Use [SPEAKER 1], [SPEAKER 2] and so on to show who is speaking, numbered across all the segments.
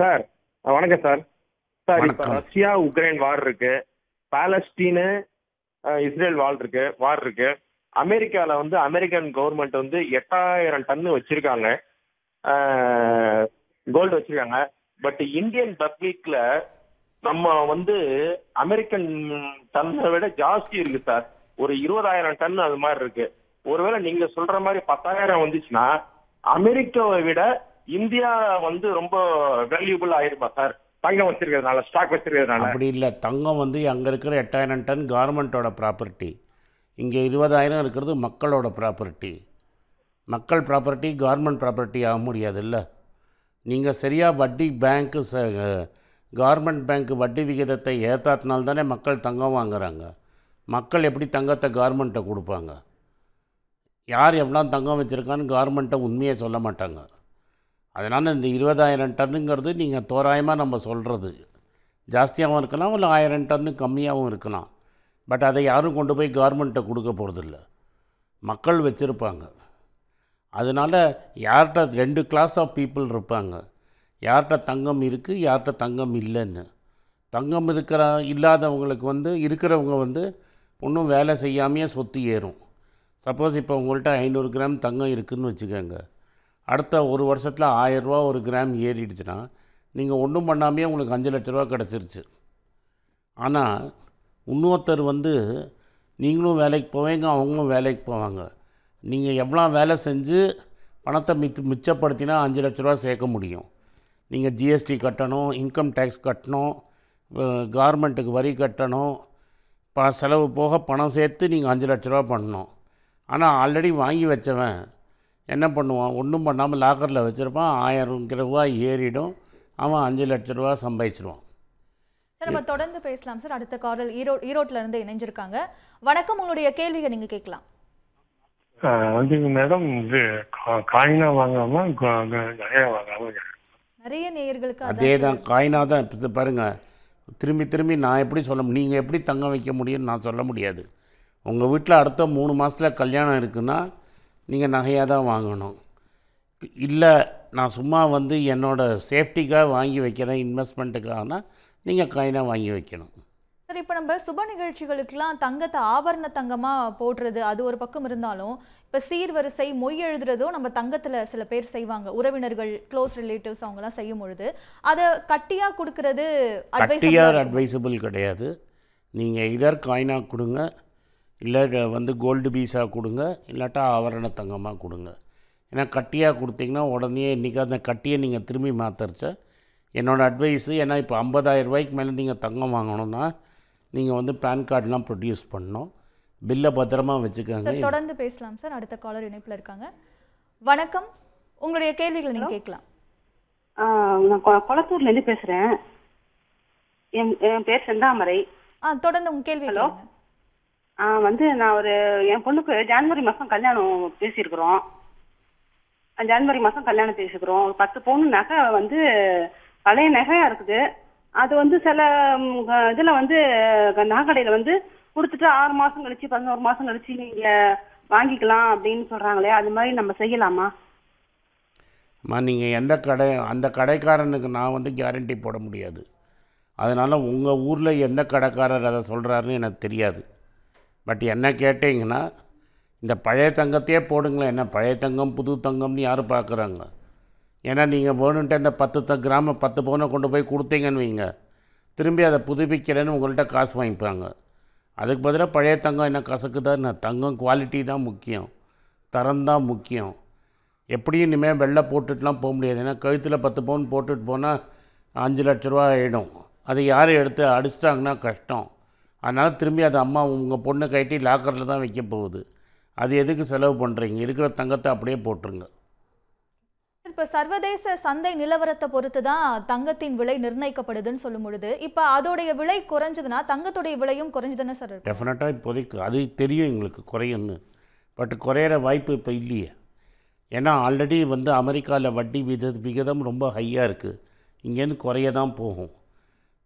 [SPEAKER 1] sir வணக்கம் sir sir இப்ப Russia Ukraine war இருக்கு பாலஸ்டீனு இஸ்ரேல் வார் இருக்கு வார் இருக்கு அமெரிக்கால வந்து அமெரிக்கன் கவர்மெண்ட் வந்து எட்டாயிரம் டன் வச்சிருக்காங்க கோல்டு வச்சிருக்காங்க பட் இந்தியன் பப்ளிக்ல நம்ம வந்து அமெரிக்கன் டன்னை விட ஜாஸ்தி இருக்கு சார் ஒரு இருபதாயிரம் டன் அது மாதிரி இருக்கு ஒருவேளை நீங்க சொல்ற மாதிரி பத்தாயிரம் வந்துச்சுன்னா அமெரிக்காவை விட இந்தியா வந்து ரொம்ப வேல்யூபிள் ஆயிருப்பா சார் தங்கம் வச்சிருக்கிறதுனால ஸ்டாக் வச்சிருக்கிறதுனால அப்படி இல்லை தங்கம் வந்து அங்கே இருக்கிற எட்டாயிரம் டன் கார்மெண்ட்டோட ப்ராப்பர்ட்டி இங்கே இருபதாயிரம் இருக்கிறது மக்களோட ப்ராப்பர்ட்டி மக்கள் ப்ராப்பர்ட்டி கவர்மெண்ட் ப்ராப்பர்ட்டி ஆக முடியாது இல்லை நீங்கள் சரியாக வட்டி பேங்க்கு ச கவர்மெண்ட் பேங்க்கு வட்டி விகிதத்தை ஏற்றாத்தினால்தானே மக்கள் தங்கம் வாங்குகிறாங்க மக்கள் எப்படி தங்கத்தை கவர்மெண்ட்டை கொடுப்பாங்க யார் எவ்வளோ தங்கம் வச்சுருக்கான்னு கவர்மெண்ட்டை உண்மையை சொல்ல மாட்டாங்க அதனால் இந்த இருபதாயிரம் டன்னுங்கிறது நீங்கள் தோராயமாக நம்ம சொல்கிறது ஜாஸ்தியாகவும் இருக்கலாம் இல்லை ஆயிரம் டன்னு கம்மியாகவும் இருக்கலாம் பட் அதை யாரும் கொண்டு போய் கவர்மெண்ட்டை கொடுக்க போகிறதில்ல மக்கள் வச்சுருப்பாங்க அதனால் யார்கிட்ட ரெண்டு கிளாஸ் ஆஃப் பீப்புள் இருப்பாங்க யார்கிட்ட தங்கம் இருக்குது யார்கிட்ட தங்கம் இல்லைன்னு தங்கம் இருக்கிற இல்லாதவங்களுக்கு வந்து இருக்கிறவங்க வந்து ஒன்றும் வேலை செய்யாமையே சொத்து ஏறும் சப்போஸ் இப்போ உங்கள்கிட்ட ஐநூறு கிராம் தங்கம் இருக்குதுன்னு வச்சுக்கோங்க அடுத்த ஒரு வருஷத்தில் ஆயரூவா ஒரு கிராம் ஏறிடுச்சுன்னா நீங்கள் ஒன்றும் பண்ணாமே உங்களுக்கு அஞ்சு லட்ச ரூபா கிடச்சிருச்சு ஆனால் இன்னொருத்தர் வந்து நீங்களும் வேலைக்கு போவீங்க அவங்களும் வேலைக்கு போவாங்க நீங்கள் எவ்வளோ வேலை செஞ்சு பணத்தை மிச்ச மிச்சப்படுத்தினா அஞ்சு லட்ச ரூபா சேர்க்க முடியும் நீங்கள் ஜிஎஸ்டி கட்டணும் இன்கம் டேக்ஸ் கட்டணும் கார்மெண்ட்டுக்கு வரி கட்டணும் ப செலவு போக பணம் சேர்த்து நீங்கள் அஞ்சு லட்ச ரூபா பண்ணணும் ஆனால் ஆல்ரெடி வாங்கி வச்சவன் என்ன பண்ணுவான் ஒன்றும் பண்ணாமல் லாக்கரில் வச்சுருப்பான் ஆயிரம் ரூபா ஏறிடும் அவன் அஞ்சு லட்ச ரூபா சம்பாதிச்சிருவான்
[SPEAKER 2] சார் நம்ம தொடர்ந்து பேசலாம் சார் அடுத்த காலில் ஈரோ ஈரோட்டில் இருந்து இணைஞ்சிருக்காங்க வணக்கம் உங்களுடைய கேள்வியை நீங்கள் கேட்கலாம்
[SPEAKER 1] மேடம் இது காயினா வாங்காம வாங்காம
[SPEAKER 2] நிறைய நேயர்களுக்கு அதே தான்
[SPEAKER 1] காயினா தான் பாருங்க திரும்பி திரும்பி நான் எப்படி சொல்ல நீங்கள் எப்படி தங்க வைக்க முடியும்னு நான் சொல்ல முடியாது உங்கள் வீட்டில் அடுத்த மூணு மாதத்தில் கல்யாணம் இருக்குன்னா நீங்கள் நகையாக தான் வாங்கணும் இல்லை நான் சும்மா வந்து என்னோடய சேஃப்டிக்காக வாங்கி வைக்கிறேன் இன்வெஸ்ட்மெண்ட்டுக்காகனா நீங்கள் காயினாக வாங்கி வைக்கணும்
[SPEAKER 2] சார் இப்போ நம்ம சுப நிகழ்ச்சிகளுக்கெல்லாம் தங்கத்தை ஆபரண தங்கமாக போடுறது அது ஒரு பக்கம் இருந்தாலும் இப்போ சீர்வரிசை மொய் எழுதுறதோ நம்ம தங்கத்தில் சில பேர் செய்வாங்க உறவினர்கள் க்ளோஸ் ரிலேட்டிவ்ஸ் அவங்கலாம் செய்யும் பொழுது அதை கட்டியாக கொடுக்கறது அட்வைஸ்
[SPEAKER 1] அட்வைசபிள் கிடையாது நீங்கள் இதர் காயினாக கொடுங்க இல்லை வந்து கோல்டு பீஸாக கொடுங்க இல்லாட்டா ஆவரண தங்கமாக கொடுங்க ஏன்னா கட்டியாக கொடுத்தீங்கன்னா உடனே இன்றைக்கி அந்த கட்டியை நீங்கள் திரும்பி மாற்றுறச்ச என்னோடய அட்வைஸு ஏன்னா இப்போ ஐம்பதாயிரம் ரூபாய்க்கு மேலே நீங்கள் தங்கம் வாங்கணும்னா நீங்கள் வந்து பேன் கார்டெலாம் ப்ரொடியூஸ் பண்ணணும் பில்லை பத்திரமாக வச்சுக்கோங்க
[SPEAKER 2] தொடர்ந்து பேசலாம் சார் அடுத்த காலர் இணைப்பில் இருக்காங்க வணக்கம் உங்களுடைய கேள்விகளை நீங்கள் கேட்கலாம் நான் கொளத்தூர்லேருந்து பேசுகிறேன் என் என் பேர் செந்தாமரை ஆ தொடர்ந்து உங்கள் கேள்வி வந்து நான் ஒரு என் பொண்ணுக்கு ஜான்வரி மாசம் கல்யாணம் பேசியிருக்கிறோம் ஜான்வரி மாசம் கல்யாணம் பேசிக்கிறோம் ஒரு பத்து பவுன் நகை வந்து பழைய நகையா இருக்குது அது வந்து சில இதுல வந்து நகைக்கடையில வந்து கொடுத்துட்டு ஆறு மாசம் கழிச்சு பதினோரு மாசம் கழிச்சு நீங்க வாங்கிக்கலாம் அப்படின்னு சொல்றாங்களே அது மாதிரி நம்ம செய்யலாமா
[SPEAKER 1] அம்மா நீங்கள் எந்த கடை அந்த கடைக்காரனுக்கு நான் வந்து கேரண்டி போட முடியாது அதனால் உங்கள் ஊரில் எந்த கடைக்காரர் அதை சொல்கிறாருன்னு எனக்கு தெரியாது பட் என்ன கேட்டீங்கன்னா இந்த பழைய தங்கத்தையே போடுங்களேன் என்ன பழைய தங்கம் புது தங்கம்னு யார் பார்க்குறாங்க ஏன்னா நீங்கள் வேணுன்ட்டு அந்த பத்து த கிராம பத்து பவுனை கொண்டு போய் கொடுத்தீங்கன்னு வைங்க திரும்பி அதை புதுப்பிக்கிறேன்னு உங்கள்கிட்ட காசு வாங்கிப்பாங்க அதுக்கு பதிலாக பழைய தங்கம் என்ன கசக்குதான்னு தங்கம் குவாலிட்டி தான் முக்கியம் தரம் தான் முக்கியம் எப்படியும் இனிமேல் வெள்ளை போட்டுட்டுலாம் போக முடியாது ஏன்னா கழுத்தில் பத்து பவுன் போட்டுட்டு போனால் அஞ்சு லட்ச ரூபா ஆகிடும் அதை யார் எடுத்து அடிச்சிட்டாங்கன்னா கஷ்டம் அதனால் திரும்பி அது அம்மா உங்கள் பொண்ணை கட்டி லாக்கரில் தான் வைக்க போகுது அது எதுக்கு செலவு பண்ணுறீங்க இருக்கிற தங்கத்தை அப்படியே போட்டுருங்க
[SPEAKER 2] இப்போ சர்வதேச சந்தை நிலவரத்தை பொறுத்து தான் தங்கத்தின் விலை நிர்ணயிக்கப்படுதுன்னு சொல்லும் பொழுது இப்போ அதோடைய விலை குறைஞ்சதுன்னா தங்கத்துடைய விலையும் குறைஞ்சதுன்னு சார்
[SPEAKER 1] டெஃபினட்டாக இப்போதைக்கு அது தெரியும் எங்களுக்கு குறையும்னு பட் குறையிற வாய்ப்பு இப்போ இல்லையே ஏன்னா ஆல்ரெடி வந்து அமெரிக்காவில் வட்டி வித விகிதம் ரொம்ப ஹையாக இருக்குது இங்கேருந்து குறைய தான் போகும்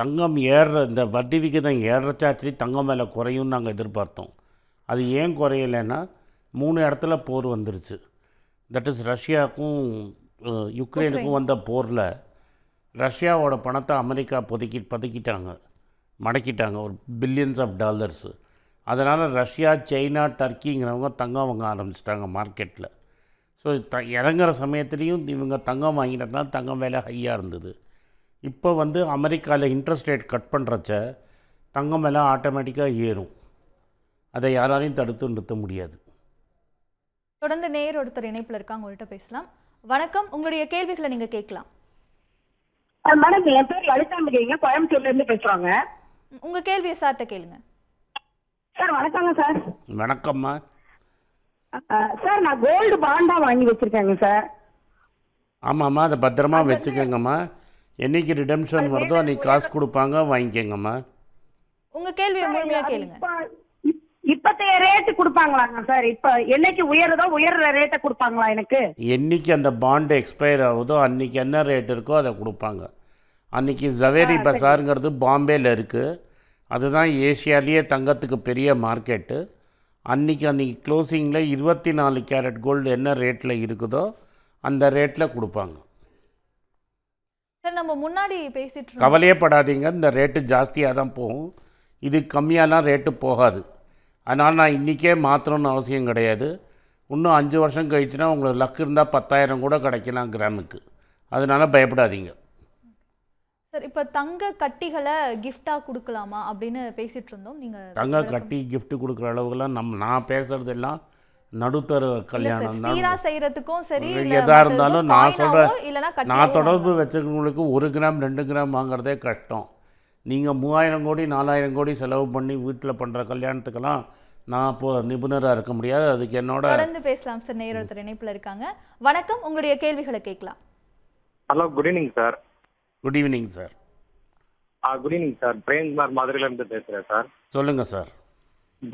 [SPEAKER 1] தங்கம் ஏறுற இந்த வட்டி விகிதம் ஏறச்சாச்சு தங்கம் விலை குறையும் நாங்கள் எதிர்பார்த்தோம் அது ஏன் குறையலைன்னா மூணு இடத்துல போர் வந்துருச்சு தட் இஸ் ரஷ்யாவுக்கும் யுக்ரைனுக்கும் வந்த போரில் ரஷ்யாவோட பணத்தை அமெரிக்கா பொதுக்கி பதுக்கிட்டாங்க மடக்கிட்டாங்க ஒரு பில்லியன்ஸ் ஆஃப் டாலர்ஸு அதனால் ரஷ்யா சைனா டர்க்கிங்கிறவங்க தங்கம் வாங்க ஆரம்பிச்சிட்டாங்க மார்க்கெட்டில் ஸோ த இறங்குற சமயத்துலேயும் இவங்க தங்கம் வாங்கினா தங்கம் வேலை ஹையாக இருந்தது இப்போ வந்து அமெரிக்காவில் இன்ட்ரெஸ்ட் ரேட் கட் பண்ணுறச்ச தங்கம் எல்லாம் ஆட்டோமேட்டிக்காக ஏறும் அதை யாராலையும் தடுத்து நிறுத்த முடியாது
[SPEAKER 2] தொடர்ந்து நேர் ஒருத்தர் இணைப்பில் இருக்காங்க உங்கள்கிட்ட பேசலாம் வணக்கம் உங்களுடைய கேள்விகளை நீங்கள் கேட்கலாம் மேடம் என் பேர் லலிதா மிகைங்க கோயம்புத்தூர்ல இருந்து கேள்வியை சார்கிட்ட கேளுங்க சார் வணக்கங்க சார் வணக்கம்மா சார்
[SPEAKER 1] நான் கோல்டு பாண்டா வாங்கி வச்சிருக்கேங்க சார் ஆமாம்மா அதை பத்திரமா வச்சுக்கோங்கம்மா என்னைக்கு ரிடம்ஷன் வருதோ அன்றைக்கி காசு கொடுப்பாங்க வாங்கிக்கோங்கம்மா
[SPEAKER 2] உங்கள் கேள்வியை முழுமையாக கேளுங்க இப்பத்தைய ரேட்டு கொடுப்பாங்களாங்க சார் இப்ப என்னைக்கு உயருதோ உயர்ற ரேட்டை கொடுப்பாங்களா எனக்கு
[SPEAKER 1] என்னைக்கு அந்த பாண்டு எக்ஸ்பயர் ஆகுதோ அன்னைக்கு என்ன ரேட் இருக்கோ அதை கொடுப்பாங்க அன்னைக்கு ஜவேரி பசாருங்கிறது பாம்பேயில் இருக்குது அதுதான் ஏஷியாலேயே தங்கத்துக்கு பெரிய மார்க்கெட்டு அன்னைக்கு அன்றைக்கி க்ளோசிங்கில் இருபத்தி நாலு கேரட் கோல்டு என்ன ரேட்டில் இருக்குதோ அந்த ரேட்டில் கொடுப்பாங்க
[SPEAKER 2] சார் நம்ம முன்னாடி பேசிட்டு கவலையே
[SPEAKER 1] படாதீங்க இந்த ரேட்டு ஜாஸ்தியாக தான் போகும் இது கம்மியாலாம் ரேட்டு போகாது அதனால் நான் இன்றைக்கே மாற்றணும்னு அவசியம் கிடையாது இன்னும் அஞ்சு வருஷம் கழிச்சுன்னா உங்களுக்கு லக்கு இருந்தால் பத்தாயிரம் கூட கிடைக்கலாம் கிராமுக்கு அதனால் பயப்படாதீங்க
[SPEAKER 2] சார் இப்போ தங்க கட்டிகளை கிஃப்டாக கொடுக்கலாமா அப்படின்னு பேசிகிட்டு இருந்தோம் நீங்கள் தங்க கட்டி
[SPEAKER 1] கிஃப்ட்டு கொடுக்குற அளவுக்குலாம் நம் நான் பேசுகிறதெல்லாம் நடுத்தர கல்யாணம் தான்
[SPEAKER 2] செய்யறதுக்கும் சரி எதாக இருந்தாலும் நான் சொல்கிறேன் நான் தொடர்பு
[SPEAKER 1] வச்சுருக்கவங்களுக்கு ஒரு கிராம் ரெண்டு கிராம் வாங்குறதே கஷ்டம் நீங்கள் மூவாயிரம் கோடி நாலாயிரம் கோடி செலவு பண்ணி வீட்டில் பண்ணுற கல்யாணத்துக்கெல்லாம் நான் இப்போ நிபுணராக இருக்க முடியாது அதுக்கு என்னோட தொடர்ந்து
[SPEAKER 2] பேசலாம் சார் நேரத்தில் இணைப்பில் இருக்காங்க வணக்கம் உங்களுடைய கேள்விகளை கேட்கலாம்
[SPEAKER 1] hello good evening sir good evening sir good evening sir Premkumar மதுரையிலேருந்து பேசுகிறேன் சார் சொல்லுங்கள் சார்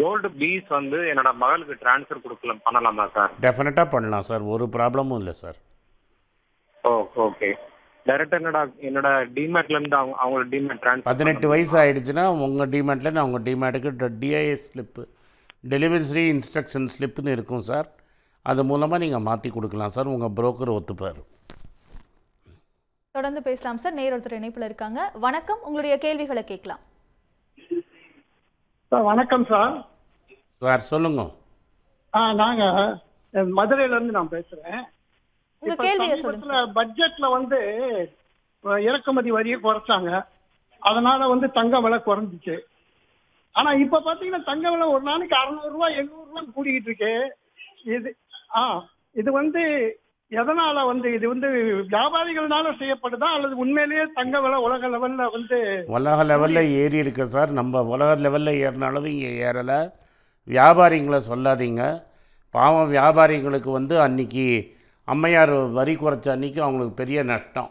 [SPEAKER 1] கோல்டு பீஸ் வந்து என்னோட மகளுக்கு ட்ரான்ஸ்ஃபர் கொடுக்கலாம் பண்ணலாமா சார் டெஃபினட்டா பண்ணலாம் சார் ஒரு ப்ராப்ளமும் இல்லை சார் ஓ ஓகே டைரக்டா என்னோட என்னோட டிமேட்ல அவங்க அவங்க அவங்களோட டிமேட் டிரான்ஸ்ஃபர் பதினெட்டு வயசு ஆயிடுச்சுன்னா உங்க டிமேட்ல அவங்க டிமேட்டுக்கு டிஐஏ ஸ்லிப்பு டெலிவரி இன்ஸ்ட்ரக்ஷன் ஸ்லிப்னு இருக்கும் சார் அது மூலமாக நீங்கள் மாற்றி கொடுக்கலாம் சார் உங்கள் புரோக்கர் ஒத்துப்பார்
[SPEAKER 2] தொடர்ந்து பேசலாம் சார் நேரொருத்தர் இணைப்பில் இருக்காங்க வணக்கம் உங்களுடைய கேள்விகளை கேட்கலாம்
[SPEAKER 1] சார் வணக்கம் சார் சொல்லுங்க நாங்க மதுரையில இருந்து நான் பேசுறேன் பட்ஜெட்ல வந்து இறக்குமதி வரியை குறைச்சாங்க அதனால வந்து தங்க விலை குறைஞ்சிச்சு ஆனா இப்ப பாத்தீங்கன்னா தங்க விலை ஒரு நாளைக்கு அறுநூறு ரூபாய் எழுநூறு ரூபாய் கூடிக்கிட்டு இருக்கு இது ஆ இது வந்து எதனால வந்து இது வந்து வியாபாரிகள்னால செய்யப்படுதா அல்லது உண்மையிலேயே தங்க விலை உலக லெவல்ல வந்து உலக லெவல்ல ஏறி இருக்கு சார் நம்ம உலக லெவல்ல ஏறினாலும் அளவு இங்கே ஏறலை வியாபாரிங்களை சொல்லாதீங்க பாவம் வியாபாரிகளுக்கு வந்து அன்னைக்கு அம்மையார் வரி குறைச்ச அன்னைக்கு அவங்களுக்கு பெரிய நஷ்டம்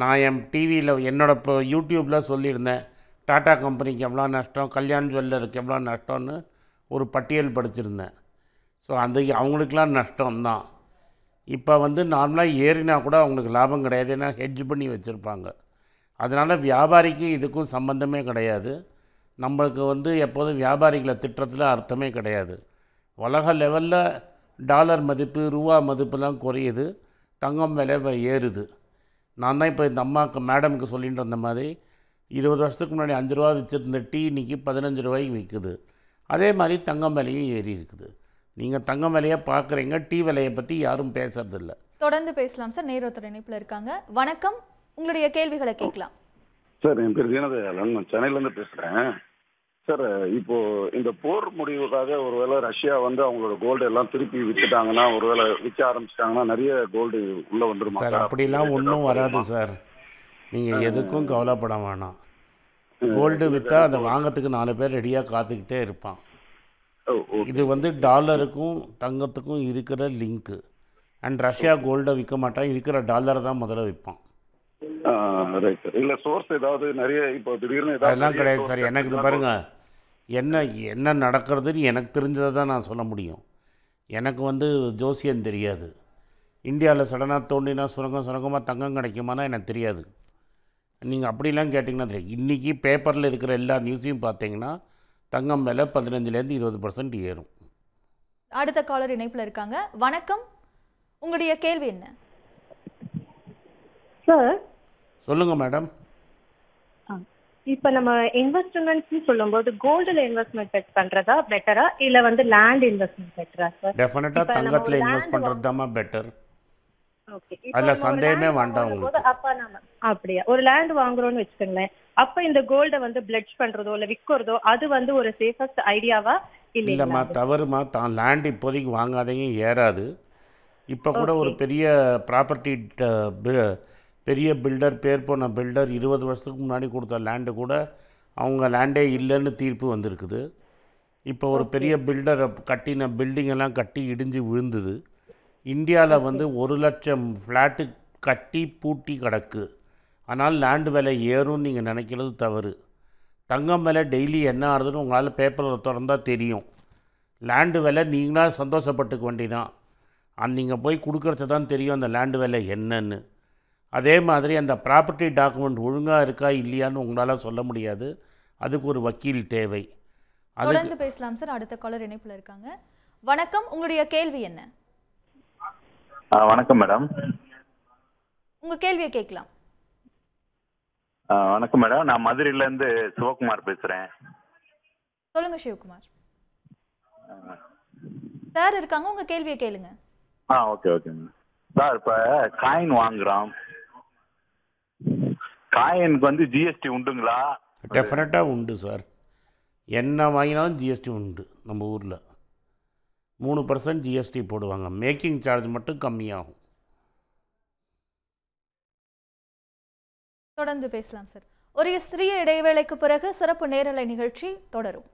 [SPEAKER 1] நான் என் டிவியில் என்னோடய இப்போ யூடியூப்பில் சொல்லியிருந்தேன் டாட்டா கம்பெனிக்கு எவ்வளோ நஷ்டம் கல்யாண் ஜுவல்லருக்கு எவ்வளோ நஷ்டம்னு ஒரு பட்டியல் படிச்சிருந்தேன் ஸோ அந்த அவங்களுக்கெலாம் நஷ்டம்தான் இப்போ வந்து நார்மலாக ஏறினா கூட அவங்களுக்கு லாபம் கிடையாது ஏன்னா ஹெட்ஜ் பண்ணி வச்சுருப்பாங்க அதனால் வியாபாரிக்கு இதுக்கும் சம்மந்தமே கிடையாது நம்மளுக்கு வந்து எப்போதும் வியாபாரிகளை திட்டத்தில் அர்த்தமே கிடையாது உலக லெவலில் டாலர் மதிப்பு ரூபா மதிப்புலாம் குறையுது தங்கம் விலை ஏறுது நான் தான் இப்போ இந்த அம்மாவுக்கு மேடமுக்கு சொல்லிகிட்டு இருந்த மாதிரி இருபது வருஷத்துக்கு முன்னாடி அஞ்சு ரூபா வச்சுருந்த டீ இன்றைக்கி பதினஞ்சு ரூபாய்க்கு விற்குது அதே மாதிரி தங்கம் விலையும் ஏறி இருக்குது நீங்கள் தங்கம் விலையை பார்க்குறீங்க டீ விலையை பற்றி யாரும் பேசுறதில்ல
[SPEAKER 2] தொடர்ந்து பேசலாம் சார் நேரத்தோட இணைப்பில் இருக்காங்க வணக்கம் உங்களுடைய கேள்விகளை கேட்கலாம்
[SPEAKER 1] சார் என் பேர் தீனதயாளன் நான் சென்னையிலேருந்து பேசுகிறேன் சார் இப்போ இந்த போர் முடிவுக்காக ஒருவேளை ரஷ்யா வந்து அவங்களோட கோல்டு எல்லாம் திருப்பி ஒரு ஒருவேளை விற்க ஆரம்பிச்சிட்டாங்கன்னா நிறைய கோல்டு உள்ளே வந்துருமா சார் அப்படிலாம் ஒன்றும் வராது சார் நீங்கள் எதுக்கும் கவலைப்பட வேணாம்
[SPEAKER 2] கோல்டு விற்றா
[SPEAKER 1] அதை வாங்கிறதுக்கு நாலு பேர் ரெடியாக காத்துக்கிட்டே இருப்பான் இது வந்து டாலருக்கும் தங்கத்துக்கும் இருக்கிற லிங்க்கு அண்ட் ரஷ்யா கோல்டை விற்க மாட்டான் இருக்கிற டாலரை தான் முதல்ல விற்பான் இல்ல சோர்ஸ் ஏதாவது நிறைய இப்போ திடீர்னு அதெல்லாம் கிடையாது சார் எனக்கு இது பாருங்க என்ன என்ன நடக்கிறதுன்னு எனக்கு தெரிஞ்சதை தான் நான் சொல்ல முடியும் எனக்கு வந்து ஜோசியம் தெரியாது இந்தியாவில் சடனாக தோண்டினா சுரங்கம் சுரங்கமாக தங்கம் கிடைக்குமானா எனக்கு தெரியாது நீங்கள் அப்படிலாம் கேட்டிங்கன்னா தெரியும் இன்றைக்கி பேப்பரில் இருக்கிற எல்லா நியூஸையும் பார்த்தீங்கன்னா தங்கம் மேலே பதினஞ்சுலேருந்து இருபது பர்சன்ட் ஏறும்
[SPEAKER 2] அடுத்த காலர் இணைப்பில் இருக்காங்க வணக்கம் உங்களுடைய கேள்வி என்ன சார் சொல்லுங்க மேடம் இப்போ நம்ம இன்வெஸ்ட்மெண்ட்ஸ்னு சொல்லும்போது கோல்டில் இன்வெஸ்ட்மெண்ட் பண்ணுறதா பெட்டரா இல்லை வந்து லேண்ட் இன்வெஸ்ட்மெண்ட் பெட்டரா சார் டெஃபினட்டாக தங்கத்தில் இன்வெஸ்ட் பண்ணுறது
[SPEAKER 1] தான் பெட்டர்
[SPEAKER 2] ஓகே அதில் சந்தேகமே வேண்டாம் உங்களுக்கு அப்போ நம்ம அப்படியா ஒரு லேண்ட் வாங்குறோம்னு வச்சுக்கோங்களேன் அப்ப இந்த கோல்ட வந்து பிளட்ஜ் பண்றதோ இல்ல விக்கிறதோ அது வந்து ஒரு சேஃபஸ்ட் ஐடியாவா இல்லைம்மா
[SPEAKER 1] தவறுமா தான் லேண்ட் இப்போதைக்கு வாங்காதையும் ஏறாது இப்போ கூட ஒரு பெரிய ப்ராப்பர்ட்டி பெரிய பில்டர் பேர் போன பில்டர் இருபது வருஷத்துக்கு முன்னாடி கொடுத்த லேண்டு கூட அவங்க லேண்டே இல்லைன்னு தீர்ப்பு வந்திருக்குது இப்போ ஒரு பெரிய பில்டரை கட்டின பில்டிங் எல்லாம் கட்டி இடிஞ்சு விழுந்தது இந்தியாவில் வந்து ஒரு லட்சம் ஃப்ளாட்டு கட்டி பூட்டி கிடக்கு ஆனால் லேண்டு விலை ஏறும்னு நீங்கள் நினைக்கிறது தவறு தங்கம் விலை டெய்லி என்ன ஆகுதுன்னு உங்களால் பேப்பரில் திறந்தால் தெரியும் லேண்டு விலை நீங்களாக சந்தோஷப்பட்டுக்க வேண்டிதான் அந் நீங்கள் போய் கொடுக்குறது தான் தெரியும் அந்த லேண்டு விலை என்னன்னு அதே மாதிரி அந்த ப்ராப்பர்ட்டி டாக்குமெண்ட் ஒழுங்காக இருக்கா இல்லையான்னு உங்களால் சொல்ல முடியாது அதுக்கு ஒரு வக்கீல் தேவை தொடர்ந்து
[SPEAKER 2] பேசலாம் சார் அடுத்த காலர் இணைப்பில் இருக்காங்க வணக்கம் உங்களுடைய கேள்வி என்ன வணக்கம் மேடம் உங்கள் கேள்வியை கேட்கலாம்
[SPEAKER 1] வணக்கம் மேடம் நான் மதுரையில இருந்து சிவகுமார் பேசுறேன்
[SPEAKER 2] சொல்லுங்க சிவகுமார் சார் இருக்காங்க உங்க கேள்வியை கேளுங்க
[SPEAKER 1] ஆ ஓகே ஓகே சார் இப்ப காயின் வாங்குறோம் காயினுக்கு வந்து ஜிஎஸ்டி உண்டுங்களா டெஃபினட்டா உண்டு சார் என்ன வாங்கினாலும் ஜிஎஸ்டி உண்டு நம்ம ஊரில் மூணு பர்சன்ட் ஜிஎஸ்டி போடுவாங்க மேக்கிங் சார்ஜ் மட்டும் கம்மியாகும்
[SPEAKER 2] தொடர்ந்து பேசலாம் சார் ஒரு சிறிய இடைவேளைக்கு பிறகு சிறப்பு நேரலை நிகழ்ச்சி தொடரும்